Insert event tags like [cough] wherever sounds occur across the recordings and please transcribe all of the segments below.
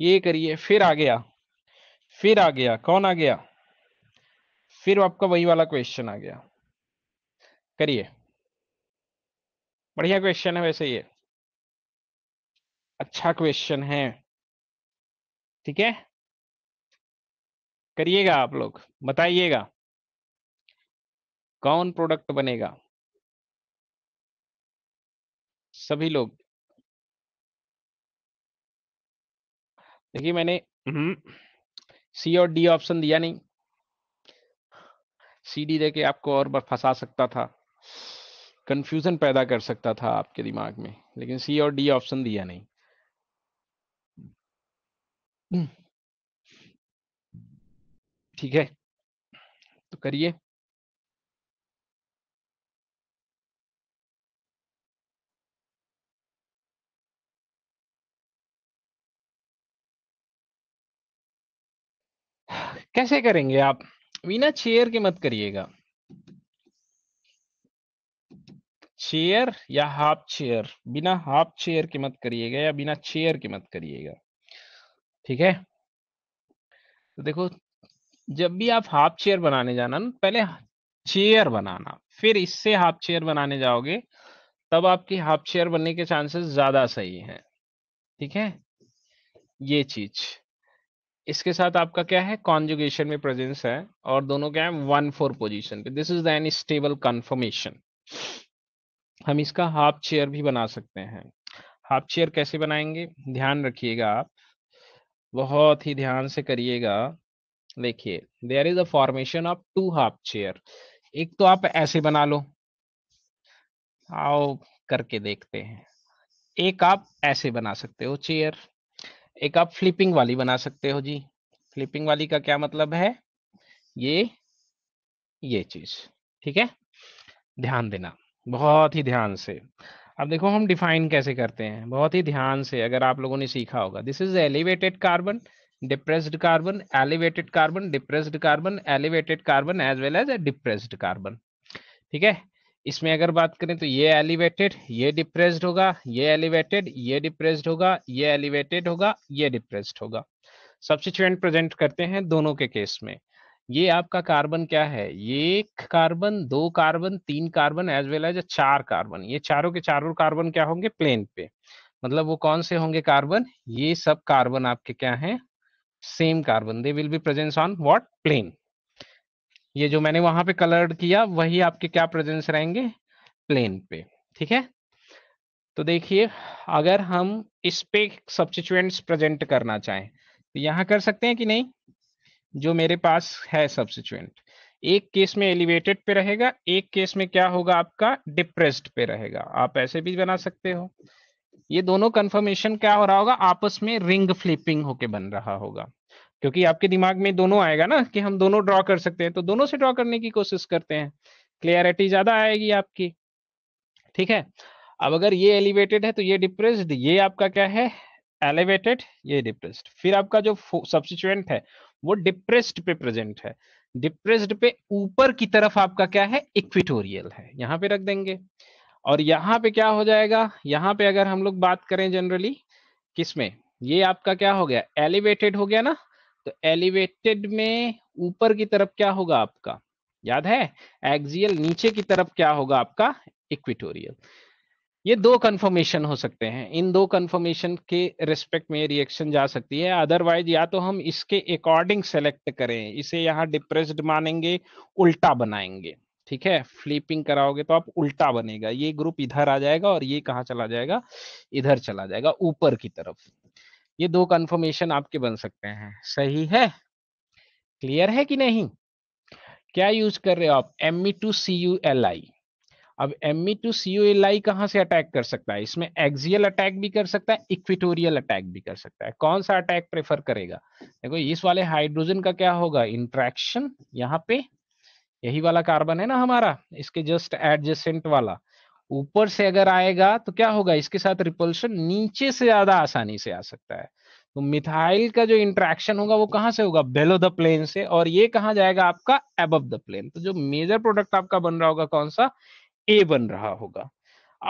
ये करिए फिर आ गया फिर आ गया कौन आ गया फिर आपका वही वाला क्वेश्चन आ गया करिए बढ़िया क्वेश्चन है वैसे ये अच्छा क्वेश्चन है ठीक है करिएगा आप लोग बताइएगा कौन प्रोडक्ट बनेगा सभी लोग देखिए मैंने सी और डी ऑप्शन दिया नहीं सी डी देके आपको और बार फंसा सकता था कंफ्यूजन पैदा कर सकता था आपके दिमाग में लेकिन सी और डी ऑप्शन दिया नहीं ठीक है तो करिए कैसे करेंगे आप बिना चेयर के मत करिएगा चेयर या हाफ चेयर बिना हाफ चेयर के मत करिएगा या बिना चेयर के मत करिएगा ठीक है तो देखो जब भी आप हाफ चेयर बनाने जाना ना पहले चेयर बनाना फिर इससे हाफ चेयर बनाने जाओगे तब आपकी हाफ चेयर बनने के चांसेस ज्यादा सही हैं ठीक है ये चीज इसके साथ आपका क्या है कॉन्जुगेशन में प्रेजेंस है और दोनों क्या है वन फोर पोजिशन पे this is then stable conformation हम इसका हाफ चेयर भी बना सकते हैं हाफ चेयर कैसे बनाएंगे ध्यान रखिएगा आप बहुत ही ध्यान से करिएगा देखिए there is a formation of two half chair एक तो आप ऐसे बना लो आओ करके देखते हैं एक आप ऐसे बना सकते हो चेयर एक आप फ्लिपिंग वाली बना सकते हो जी फ्लिपिंग वाली का क्या मतलब है ये ये चीज ठीक है ध्यान देना बहुत ही ध्यान से अब देखो हम डिफाइन कैसे करते हैं बहुत ही ध्यान से अगर आप लोगों ने सीखा होगा this is elevated carbon depressed carbon elevated carbon depressed carbon elevated carbon as well as a depressed carbon ठीक है इसमें अगर बात करें तो ये एलिवेटेड ये डिप्रेस्ड होगा ये एलिवेटेड ये डिप्रेस्ड होगा ये एलिवेटेड होगा ये डिप्रेस्ड होगा सब्सिट्यूएंट प्रेजेंट करते हैं दोनों के केस में ये आपका कार्बन क्या है ये एक कार्बन दो कार्बन तीन कार्बन एज वेल एज चार कार्बन ये चारों के चारों कार्बन क्या होंगे प्लेन पे मतलब वो कौन से होंगे कार्बन ये सब कार्बन आपके क्या हैं same carbon they will be presence on what plane ये जो मैंने वहां पे कलर्ड किया वही आपके क्या प्रेजेंस रहेंगे प्लेन पे ठीक है तो देखिए अगर हम इस पे सब्सिट्यूएंट्स प्रेजेंट करना चाहें तो यहाँ कर सकते हैं कि नहीं जो मेरे पास है सब्सिट्यूएंट एक केस में एलिवेटेड पे रहेगा एक केस में क्या होगा आपका डिप्रेस्ड पे रहेगा आप ऐसे भी बना सकते हो ये दोनों कंफर्मेशन क्या हो रहा होगा आपस में रिंग फ्लिपिंग होके बन रहा होगा क्योंकि आपके दिमाग में दोनों आएगा ना कि हम दोनों ड्रॉ कर सकते हैं तो दोनों से ड्रॉ करने की कोशिश करते हैं क्लियरिटी ज्यादा आएगी आपकी ठीक है अब अगर ये एलिवेटेड है तो ये डिप्रेस्ड ये आपका क्या है एलिवेटेड ये डिप्रेस्ड फिर आपका जो सब्सिट्यूएंट है वो डिप्रेस्ड पे प्रेजेंट है डिप्रेस्ड पे ऊपर की तरफ आपका क्या है इक्विटोरियल है यहाँ पे रख देंगे और यहाँ पे क्या हो जाएगा यहाँ पे अगर हम लोग बात करें जनरली किसमें ये आपका क्या हो गया एलिवेटेड हो गया ना तो एलिवेटेड में ऊपर की तरफ क्या होगा आपका याद है एक्सियल नीचे की तरफ क्या होगा आपका इक्विटोरियल ये दो कंफर्मेशन हो सकते हैं इन दो कंफर्मेशन के रिस्पेक्ट में रिएक्शन जा सकती है अदरवाइज या तो हम इसके अकॉर्डिंग सेलेक्ट करें इसे यहाँ डिप्रेस्ड मानेंगे उल्टा बनाएंगे ठीक है फ्लिपिंग कराओगे तो आप उल्टा बनेगा ये ग्रुप इधर आ जाएगा और ये कहाँ चला जाएगा इधर चला जाएगा ऊपर की तरफ ये दो कंफर्मेशन आपके बन सकते हैं सही है क्लियर है कि नहीं क्या यूज कर रहे हो आप M two C U L I अब M two C U L I कहां से अटैक कर सकता है इसमें एक्सियल अटैक भी कर सकता है इक्विटोरियल अटैक भी कर सकता है कौन सा अटैक प्रेफर करेगा देखो इस वाले हाइड्रोजन का क्या होगा इंट्रैक्शन यहाँ पे यही वाला कार्बन है ना हमारा इसके जस्ट एडजेसेंट वाला ऊपर से अगर आएगा तो क्या होगा इसके साथ रिपल्शन नीचे से ज्यादा आसानी से आ सकता है तो मिथाइल का जो इंट्रैक्शन होगा वो कहां से होगा बेलो द प्लेन से और ये कहा जाएगा आपका एब द प्लेन तो जो मेजर प्रोडक्ट आपका बन रहा होगा कौन सा ए बन रहा होगा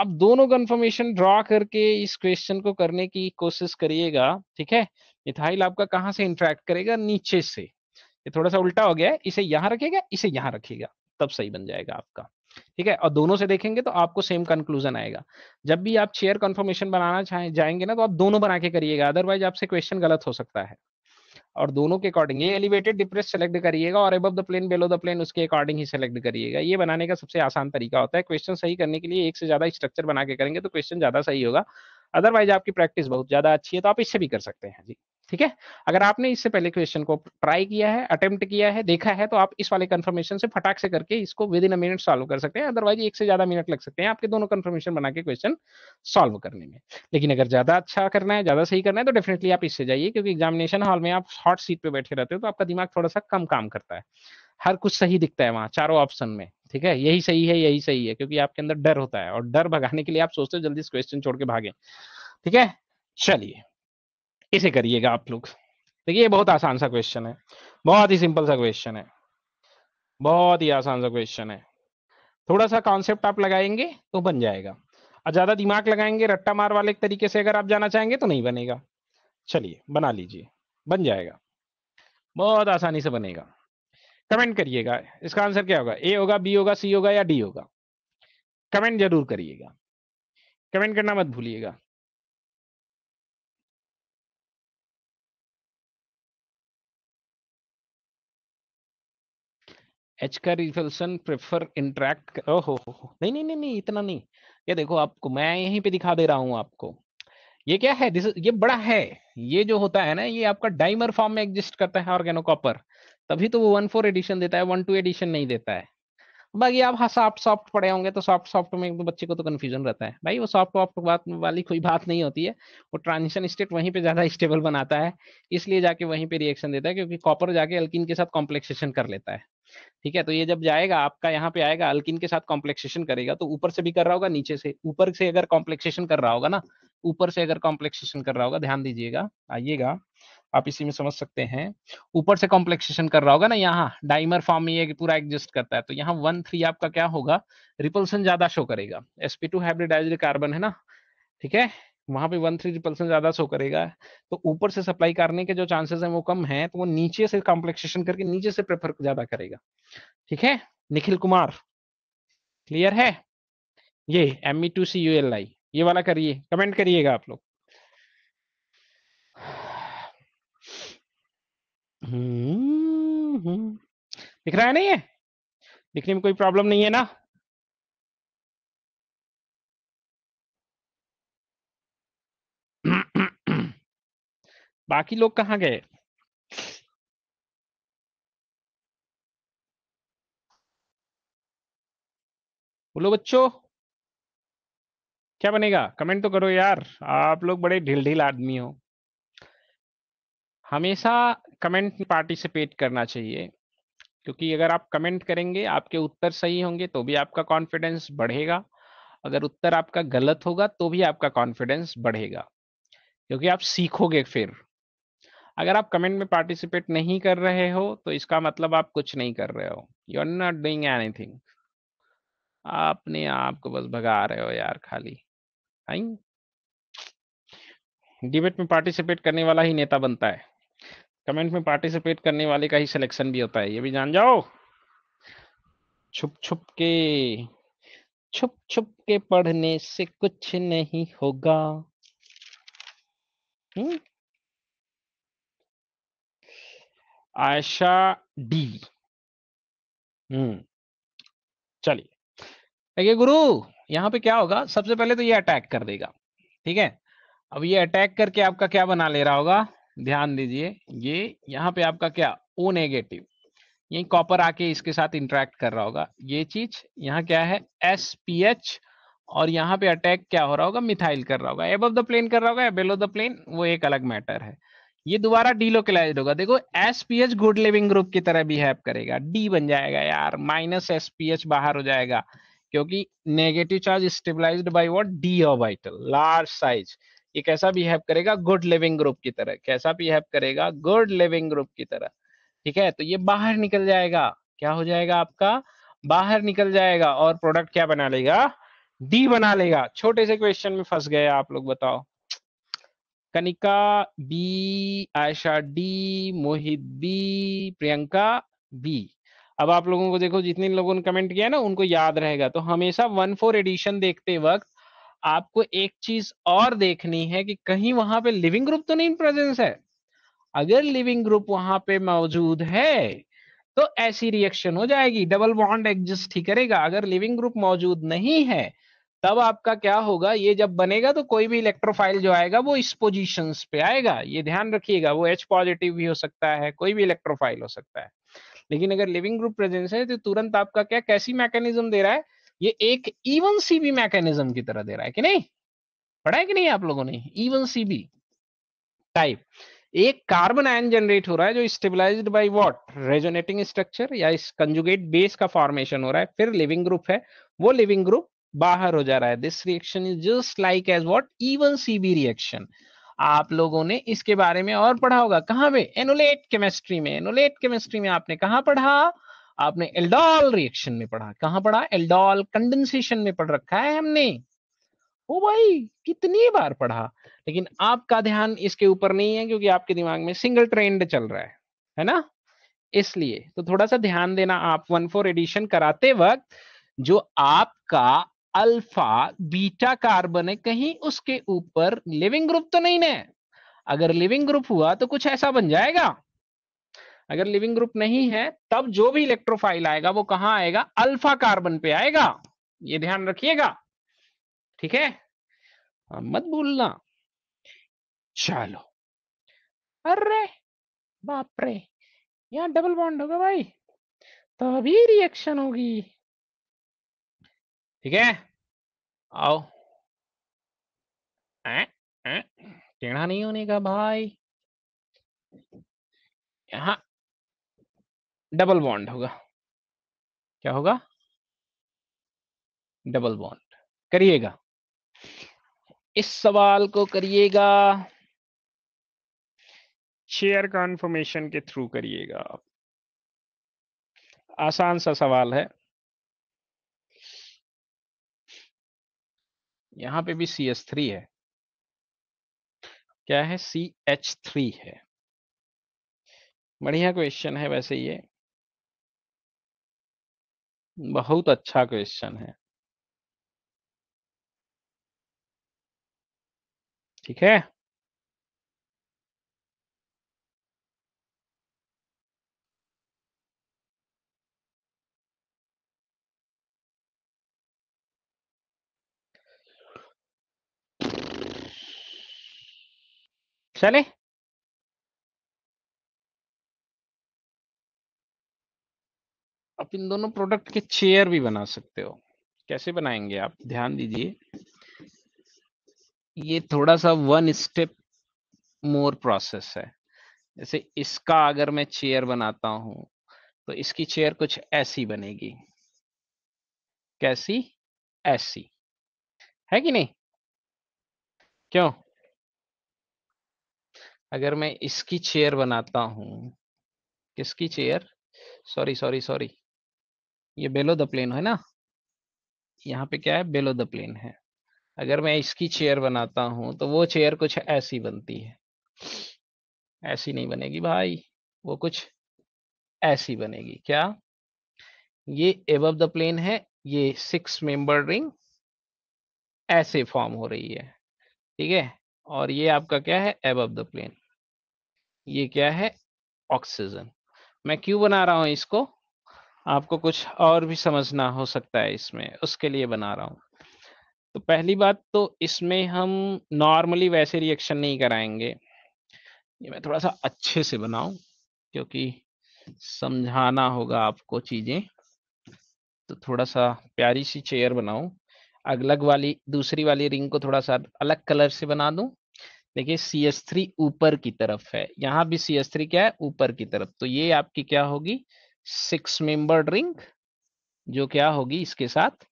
आप दोनों कन्फर्मेशन ड्रॉ करके इस क्वेश्चन को करने की कोशिश करिएगा ठीक है मिथाइल आपका कहाँ से इंट्रैक्ट करेगा नीचे से ये थोड़ा सा उल्टा हो गया है इसे यहाँ रखेगा इसे यहाँ रखेगा तब सही बन जाएगा आपका ठीक है और दोनों से देखेंगे तो आपको सेम कंक्लूजन आएगा जब भी आप शेयर कन्फर्मेशन बनाना चाहें जाएंगे ना तो आप दोनों बना के करिएगा अदरवाइज आपसे क्वेश्चन गलत हो सकता है और दोनों के अकॉर्डिंग ये एलिवेटेड डिप्रेस सेलेक्ट करिएगा और above the plane below the plane उसके अकॉर्डिंग ही सेलेक्ट करिएगा ये बनाने का सबसे आसान तरीका होता है क्वेश्चन सही करने के लिए एक से ज्यादा स्ट्रक्चर बना के करेंगे तो क्वेश्चन ज्यादा सही होगा अदरवाइज आपकी प्रैक्टिस बहुत ज्यादा अच्छी है तो आप इससे भी कर सकते हैं जी ठीक है अगर आपने इससे पहले क्वेश्चन को ट्राई किया है अटेम्प्ट किया है देखा है तो आप इस वाले कंफर्मेशन से फटाक से करके इसको within a minute solve कर सकते हैं अदरवाइज एक से ज्यादा मिनट लग सकते हैं आपके दोनों कंफर्मेशन बना के क्वेश्चन सॉल्व करने में लेकिन अगर ज्यादा अच्छा करना है ज्यादा सही करना है तो डेफिनेटली आप इससे जाइए क्योंकि एग्जामिनेशन हॉल में आप हॉट सीट पर बैठे रहते हो तो आपका दिमाग थोड़ा सा कम काम करता है हर कुछ सही दिखता है वहाँ चारों ऑप्शन में ठीक है यही सही है यही सही है क्योंकि आपके अंदर डर होता है और डर भगाने के लिए आप सोचते हो जल्दी इस क्वेश्चन छोड़ के भागे ठीक है चलिए इसे करिएगा आप लोग देखिए ये बहुत आसान सा क्वेश्चन है बहुत ही सिंपल सा क्वेश्चन है बहुत ही आसान सा क्वेश्चन है थोड़ा सा कॉन्सेप्ट आप लगाएंगे तो बन जाएगा और ज्यादा दिमाग लगाएंगे रट्टा मार वाले तरीके से अगर आप जाना चाहेंगे तो नहीं बनेगा चलिए बना लीजिए बन जाएगा बहुत आसानी से बनेगा कमेंट करिएगा इसका आंसर क्या होगा ए होगा बी होगा सी होगा या डी होगा कमेंट जरूर करिएगा कमेंट करना मत भूलिएगा एच का रिफल्सन प्रेफर इंट्रैक्ट ओहो नहीं नहीं नहीं नहीं इतना नहीं ये देखो आपको मैं यहीं पे दिखा दे रहा हूँ आपको ये क्या है दिस ये बड़ा है ये जो होता है ना ये आपका डाइमर फॉर्म में एग्जिस्ट करता है ऑर्गेनोकॉपर तभी तो वो वन फोर एडिशन देता है वन टू एडिशन नहीं देता है बाकी आप हाँ सॉफ्ट सॉफ्ट पढ़े होंगे तो सॉफ्ट सॉफ्ट में तो बच्चे को तो कन्फ्यूजन रहता है भाई वो सॉफ्ट वॉफ्ट बात वाली कोई बात नहीं होती है वो ट्रांजिशन स्टेट वहीं पे ज़्यादा स्टेबल बनाता है इसलिए जाके वहीं पे रिएक्शन देता है क्योंकि कॉपर जाके अल्किन के साथ कॉम्प्लेक्सेशन कर लेता है ठीक है तो ये जब जाएगा आपका यहाँ पे आएगा अल्किन के साथ कॉम्प्लेक्सेशन करेगा तो ऊपर से भी कर रहा होगा नीचे से ऊपर से अगर कॉम्प्लेक्सेशन कर रहा होगा ना ऊपर से अगर कॉम्प्लेक्सेशन कर रहा होगा ध्यान दीजिएगा आइएगा आप इसी में समझ सकते हैं ऊपर से कॉम्प्लेक्सेशन कर रहा होगा ना यहाँ डाइमर फॉर्म में ये पूरा एग्जिस्ट करता है तो यहाँ वन थ्री आपका क्या होगा रिपल्सन ज्यादा शो करेगा एसपी टू हाइब्रिडाइज कार्बन है ना ठीक है वहां पे वन थ्री रिपल्सन ज्यादा शो करेगा तो ऊपर से सप्लाई करने के जो चांसेस हैं वो कम है तो वो नीचे से कॉम्प्लेक्सेशन करके नीचे से प्रेफर ज्यादा करेगा ठीक है निखिल कुमार क्लियर है ये M E two C U L I ये वाला करिए कमेंट करिएगा आप लोग हम्म, दिख रहा है नहीं है दिखने में कोई प्रॉब्लम नहीं है ना बाकी लोग कहाँ गए बोलो बच्चों क्या बनेगा कमेंट तो करो यार आप लोग बड़े ढील ढील आदमी हो हमेशा कमेंट पार्टिसिपेट करना चाहिए क्योंकि अगर आप कमेंट करेंगे आपके उत्तर सही होंगे तो भी आपका कॉन्फिडेंस बढ़ेगा अगर उत्तर आपका गलत होगा तो भी आपका कॉन्फिडेंस बढ़ेगा क्योंकि आप सीखोगे फिर अगर आप कमेंट में पार्टिसिपेट नहीं कर रहे हो तो इसका मतलब आप कुछ नहीं कर रहे हो you are not doing anything आपने आपको बस भगा रहे हो यार खाली आई डिबेट में पार्टिसिपेट करने वाला ही नेता बनता है कमेंट में पार्टिसिपेट करने वाले का ही सिलेक्शन भी होता है ये भी जान जाओ छुप छुप के छुप छुप के पढ़ने से कुछ नहीं होगा आयशा डी हम्म चलिए गुरु यहाँ पे क्या होगा सबसे पहले तो ये अटैक कर देगा ठीक है अब ये अटैक करके आपका क्या बना ले रहा होगा ध्यान दीजिए ये यहाँ पे आपका क्या ओ नेगेटिव ये कॉपर आके इसके साथ इंटरेक्ट कर रहा होगा ये चीज यहाँ क्या है एस पी एच और यहाँ पे अटैक क्या हो रहा होगा मिथाइल कर रहा होगा एबव द प्लेन कर रहा होगा या बेलो द प्लेन वो एक अलग मैटर है ये दोबारा डीलोकलाइज होगा देखो S P H good leaving group की तरह बिहेव करेगा डी बन जाएगा यार माइनस एस पी एच बाहर हो जाएगा क्योंकि negative charge stabilize by what D orbital large size ये कैसा बिहेव करेगा गुड लिविंग ग्रुप की तरह कैसा बिहेव करेगा गुड लिविंग ग्रुप की तरह ठीक है तो ये बाहर निकल जाएगा क्या हो जाएगा आपका बाहर निकल जाएगा और प्रोडक्ट क्या बना लेगा डी बना लेगा छोटे से क्वेश्चन में फंस गए आप लोग बताओ Kanika B Ayesha D Mohit B Priyanka B अब आप लोगों को देखो जितने लोगों ने कमेंट किया ना उनको याद रहेगा तो हमेशा वन फोर एडिशन देखते वक्त आपको एक चीज और देखनी है कि कहीं वहां पे लिविंग ग्रुप तो नहीं प्रेजेंस है अगर लिविंग ग्रुप वहां पे मौजूद है तो ऐसी रिएक्शन हो जाएगी डबल बॉन्ड एग्जिस्ट ही करेगा अगर लिविंग ग्रुप मौजूद नहीं है तब आपका क्या होगा ये जब बनेगा तो कोई भी इलेक्ट्रोफाइल जो आएगा वो इस पोजिशन पे आएगा ये ध्यान रखिएगा वो एच पॉजिटिव भी हो सकता है कोई भी इलेक्ट्रोफाइल हो सकता है लेकिन अगर लिविंग ग्रुप प्रेजेंस है तो तुरंत आपका क्या कैसी मैकेनिज्म दे रहा है ये एक इवन सीबी मैकेनिज्म की तरह दे रहा है कि नहीं पढ़ा है कि नहीं आप लोगों ने इवन सीबी टाइप एक कार्बन आयन जनरेट हो रहा है जो stabilized by what resonating structure या इस कंजुगेट बेस का फॉर्मेशन हो रहा है फिर लिविंग ग्रुप है वो लिविंग ग्रुप बाहर हो जा रहा है this reaction is just like as what even CB reaction आप लोगों ने इसके बारे में और पढ़ा होगा कहाँ पे एनोलेट केमिस्ट्री में एनोलेट केमिस्ट्री में आपने कहा पढ़ा आपने एल्डोल रिएक्शन में पढ़ा कहाँ पढ़ा एल्डोल कंडेंसेशन में पढ़ रखा है हमने ओ भाई कितनी बार पढ़ा लेकिन आपका ध्यान इसके ऊपर नहीं है क्योंकि आपके दिमाग में सिंगल ट्रेंड चल रहा है है ना इसलिए तो थोड़ा सा ध्यान देना आप वन फोर एडिशन कराते वक्त जो आपका अल्फा बीटा कार्बन है कहीं उसके ऊपर लिविंग ग्रुप तो नहीं है अगर लिविंग ग्रुप हुआ तो कुछ ऐसा बन जाएगा अगर लिविंग ग्रुप नहीं है तब जो भी इलेक्ट्रोफाइल आएगा वो कहां आएगा अल्फा कार्बन पे आएगा ये ध्यान रखिएगा ठीक है मत भूलना चलो अरे बाप रे यहाँ डबल बॉन्ड होगा भाई तो अभी रिएक्शन होगी ठीक है आओ टेढ़ा नहीं होने का भाई यहां डबल बॉन्ड होगा क्या होगा डबल बॉन्ड करिएगा इस सवाल को करिएगा शेयर कॉन्फर्मेशन के थ्रू करिएगा आसान सा सवाल है यहां पे भी सी एच थ्री है क्या है सी एच थ्री है बढ़िया क्वेश्चन है वैसे ये बहुत अच्छा क्वेश्चन है ठीक है चले आप इन दोनों प्रोडक्ट के चेयर भी बना सकते हो कैसे बनाएंगे आप ध्यान दीजिए ये थोड़ा सा वन स्टेप मोर प्रोसेस है जैसे इसका अगर मैं चेयर बनाता हूं तो इसकी चेयर कुछ ऐसी बनेगी कैसी ऐसी है कि नहीं क्यों अगर मैं इसकी चेयर बनाता हूँ किसकी चेयर सॉरी सॉरी सॉरी ये बेलो द प्लेन है ना यहाँ पे क्या है बेलो द प्लेन है अगर मैं इसकी चेयर बनाता हूँ तो वो चेयर कुछ ऐसी बनती है ऐसी नहीं बनेगी भाई वो कुछ ऐसी बनेगी क्या ये एब द प्लेन है ये सिक्स मेंबर रिंग ऐसे फॉर्म हो रही है ठीक है और ये आपका क्या है एब द प्लेन ये क्या है ऑक्सीजन मैं क्यों बना रहा हूँ इसको आपको कुछ और भी समझना हो सकता है इसमें उसके लिए बना रहा हूं तो पहली बात तो इसमें हम नॉर्मली वैसे रिएक्शन नहीं कराएंगे ये मैं थोड़ा सा अच्छे से बनाऊं क्योंकि समझाना होगा आपको चीजें तो थोड़ा सा प्यारी सी चेयर बनाऊं अलग वाली दूसरी वाली रिंग को थोड़ा सा अलग कलर से बना दूं देखिए सी एस थ्री ऊपर की तरफ है यहां भी सी एस थ्री क्या है ऊपर की तरफ तो ये आपकी क्या होगी सिक्स मेंबर रिंग जो क्या होगी इसके साथ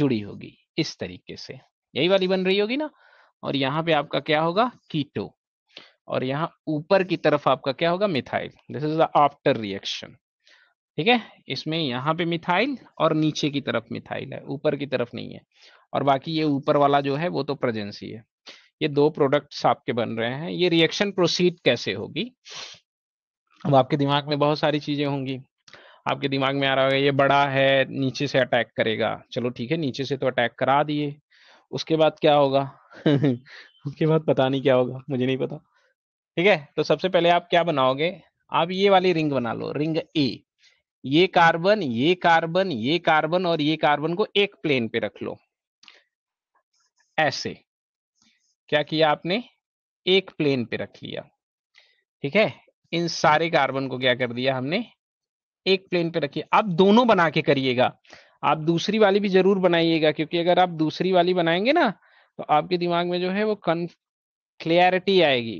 जुड़ी होगी इस तरीके से यही वाली बन रही होगी ना और यहाँ पे आपका क्या होगा कीटो और यहाँ ऊपर की तरफ आपका क्या होगा methyl this is the after reaction ठीक है इसमें यहाँ पे मिथाइल और नीचे की तरफ मिथाइल है ऊपर की तरफ नहीं है और बाकी ये ऊपर वाला जो है वो तो प्रेजेंसी है ये दो प्रोडक्ट्स आपके बन रहे हैं ये रिएक्शन प्रोसीड कैसे होगी अब आपके दिमाग में बहुत सारी चीजें होंगी आपके दिमाग में आ रहा होगा ये बड़ा है नीचे से अटैक करेगा चलो ठीक है नीचे से तो अटैक करा दिए उसके बाद क्या होगा [laughs] उसके बाद पता नहीं क्या होगा मुझे नहीं पता ठीक है तो सबसे पहले आप क्या बनाओगे आप ये वाली रिंग बना लो रिंग ए ये कार्बन ये कार्बन ये कार्बन और ये कार्बन को एक प्लेन पे रख लो ऐसे क्या किया आपने एक प्लेन पे रख लिया ठीक है इन सारे कार्बन को क्या कर दिया हमने एक प्लेन पे रखिए आप दोनों बना के करिएगा आप दूसरी वाली भी जरूर बनाइएगा क्योंकि अगर आप दूसरी वाली बनाएंगे ना तो आपके दिमाग में जो है वो कन क्लियरिटी आएगी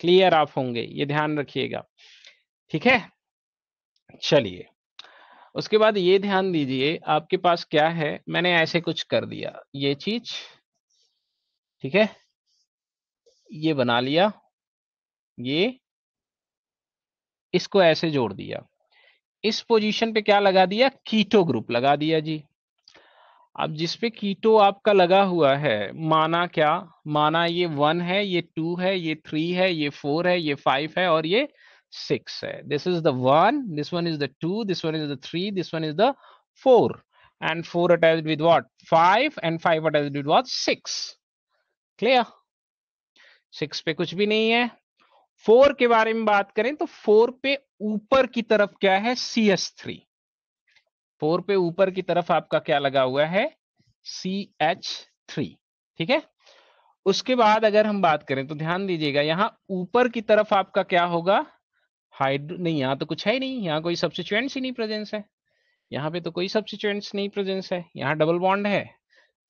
क्लियर आप होंगे ये ध्यान रखिएगा ठीक है चलिए उसके बाद ये ध्यान दीजिए आपके पास क्या है मैंने ऐसे कुछ कर दिया ये चीज ठीक है ये बना लिया ये इसको ऐसे जोड़ दिया इस पोजीशन पे क्या लगा दिया कीटो ग्रुप लगा दिया जी अब जिसपे कीटो आपका लगा हुआ है माना क्या माना ये वन है ये टू है ये थ्री है ये फोर है ये फाइव है और ये सिक्स है this is the one this one is the two this one is the three this one is the four and four attach with what five and five attach with what six clear six पे कुछ भी नहीं है four के बारे में बात करें तो फोर पे ऊपर की तरफ क्या है सी एस थ्री फोर पे ऊपर की तरफ आपका क्या लगा हुआ है सी एच थ्री ठीक है उसके बाद अगर हम बात करें तो ध्यान दीजिएगा यहाँ ऊपर की तरफ आपका क्या होगा हाइड्रो नहीं यहाँ तो कुछ है ही नहीं यहाँ कोई सब्सिट्यूएंट्स ही नहीं प्रेजेंस है यहाँ पे तो कोई सब्सिट्यूएंट्स नहीं प्रेजेंस है यहाँ डबल बॉन्ड है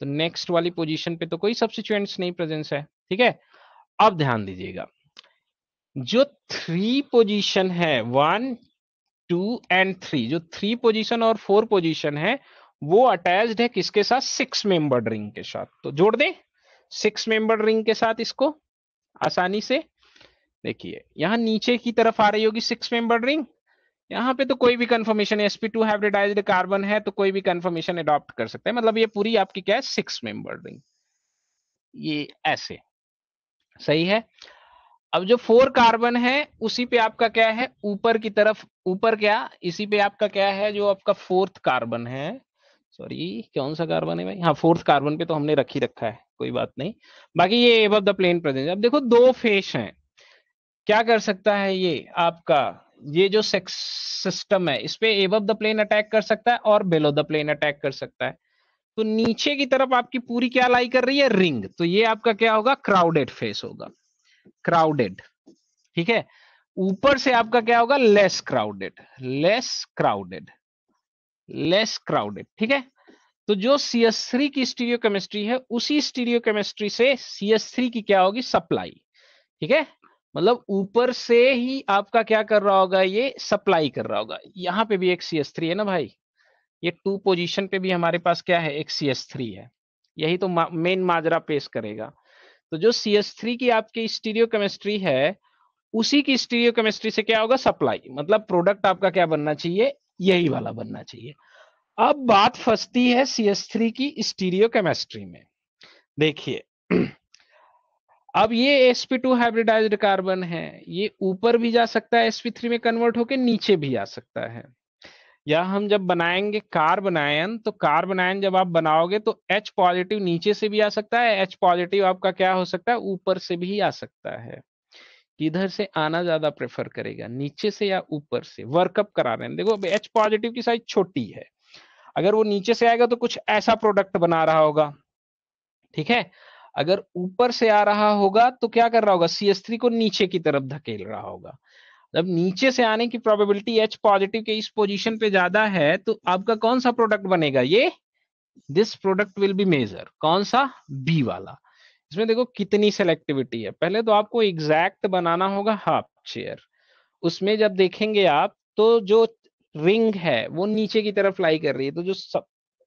तो नेक्स्ट वाली पोजीशन पे तो कोई सब्सिट्यूएंट्स नहीं प्रेजेंस है ठीक है अब ध्यान दीजिएगा जो थ्री पोजीशन है वन टू एंड थ्री जो थ्री पोजीशन और फोर पोजीशन है वो अटैच्ड है किसके साथ सिक्स मेंबर रिंग के साथ तो जोड़ दें सिक्स मेंबर रिंग के साथ इसको आसानी से देखिए यहां नीचे की तरफ आ रही होगी सिक्स मेंबर रिंग यहाँ पे तो कोई भी conformation SP two hybridized carbon है तो कोई भी कंफर्मेशन अडॉप्ट कर सकते हैं मतलब ये पूरी आपकी क्या है सिक्स मेंबर रिंग ये ऐसे सही है अब जो फोर कार्बन है उसी पे आपका क्या है ऊपर की तरफ ऊपर क्या इसी पे आपका क्या है जो आपका फोर्थ कार्बन है सॉरी कौन सा कार्बन है भाई हाँ फोर्थ कार्बन पे तो हमने रख ही रखा है कोई बात नहीं बाकी ये एब द प्लेन प्रेजेंट अब देखो दो फेस हैं क्या कर सकता है ये आपका ये जो सेक्स सिस्टम है इस पे एब द प्लेन अटैक कर सकता है और बिलो द प्लेन अटैक कर सकता है तो नीचे की तरफ आपकी पूरी क्या लाई कर रही है रिंग तो ये आपका क्या होगा क्राउडेड फेस होगा क्राउडेड ठीक है ऊपर से आपका क्या होगा less crowded less crowded less crowded ठीक है तो जो सीएस थ्री की स्टीरियो केमिस्ट्री है उसी स्टीरियो केमिस्ट्री से सीएस थ्री की क्या होगी सप्लाई ठीक है मतलब ऊपर से ही आपका क्या कर रहा होगा ये सप्लाई कर रहा होगा यहाँ पे भी एक सीएस थ्री है ना भाई ये टू पोजीशन पे भी हमारे पास क्या है एक सी एस थ्री है यही तो मेन माजरा पेश करेगा तो जो सी एस थ्री की आपकी स्टीरियो केमिस्ट्री है उसी की स्टीरियो केमिस्ट्री से क्या होगा सप्लाई मतलब प्रोडक्ट आपका क्या बनना चाहिए यही वाला बनना चाहिए अब बात फंसती है सी एस थ्री की स्टीरियो केमिस्ट्री में देखिए [clears throat] अब ये S P two hybridized carbon है ये ऊपर भी जा सकता है एसपी थ्री में कन्वर्ट होकर नीचे भी आ सकता है या हम जब बनाएंगे कार्बनायन तो कार्बनायन जब आप बनाओगे तो एच पॉजिटिव नीचे से भी आ सकता है एच पॉजिटिव आपका क्या हो सकता है ऊपर से भी आ सकता है किधर से आना ज्यादा प्रेफर करेगा नीचे से या ऊपर से वर्कअप करा रहे हैं देखो एच पॉजिटिव की साइज छोटी है अगर वो नीचे से आएगा तो कुछ ऐसा प्रोडक्ट बना रहा होगा ठीक है अगर ऊपर से आ रहा होगा तो क्या कर रहा होगा सी को नीचे की तरफ धकेल रहा होगा जब नीचे से आने की प्रोबेबिलिटी एच पॉजिटिव के इस पोजीशन पे ज्यादा है तो आपका कौन सा प्रोडक्ट बनेगा ये this product will be major कौन सा बी वाला इसमें देखो कितनी सेलेक्टिविटी है पहले तो आपको एग्जैक्ट बनाना होगा हाफ चेयर उसमें जब देखेंगे आप तो जो रिंग है वो नीचे की तरफ फ्लाई कर रही है तो जो सब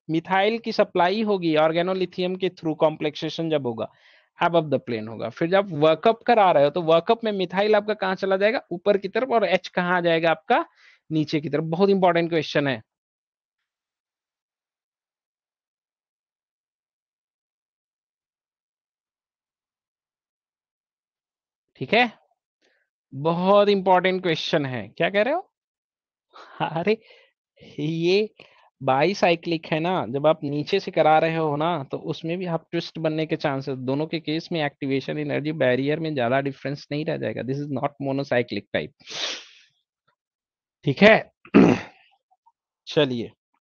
मिथाइल की सप्लाई होगी ऑर्गेनोलिथियम के थ्रू कॉम्प्लेक्सेशन जब होगा अब अब द प्लेन होगा फिर जब वर्कअप करा रहे हो तो वर्कअप में मिथाइल आपका कहाँ चला जाएगा ऊपर की तरफ और एच कहाँ आ जाएगा आपका नीचे की तरफ बहुत इंपॉर्टेंट क्वेश्चन है ठीक है बहुत इंपॉर्टेंट क्वेश्चन है क्या कह रहे हो [laughs] अरे ये बाई साइक्लिक है ना जब आप नीचे से करा रहे हो ना तो उसमें भी आप ट्विस्ट बनने के चांसेस दोनों के केस में एक्टिवेशन एनर्जी बैरियर में ज्यादा डिफरेंस नहीं रह जाएगा this is not monocyclic type ठीक है [clears throat] चलिए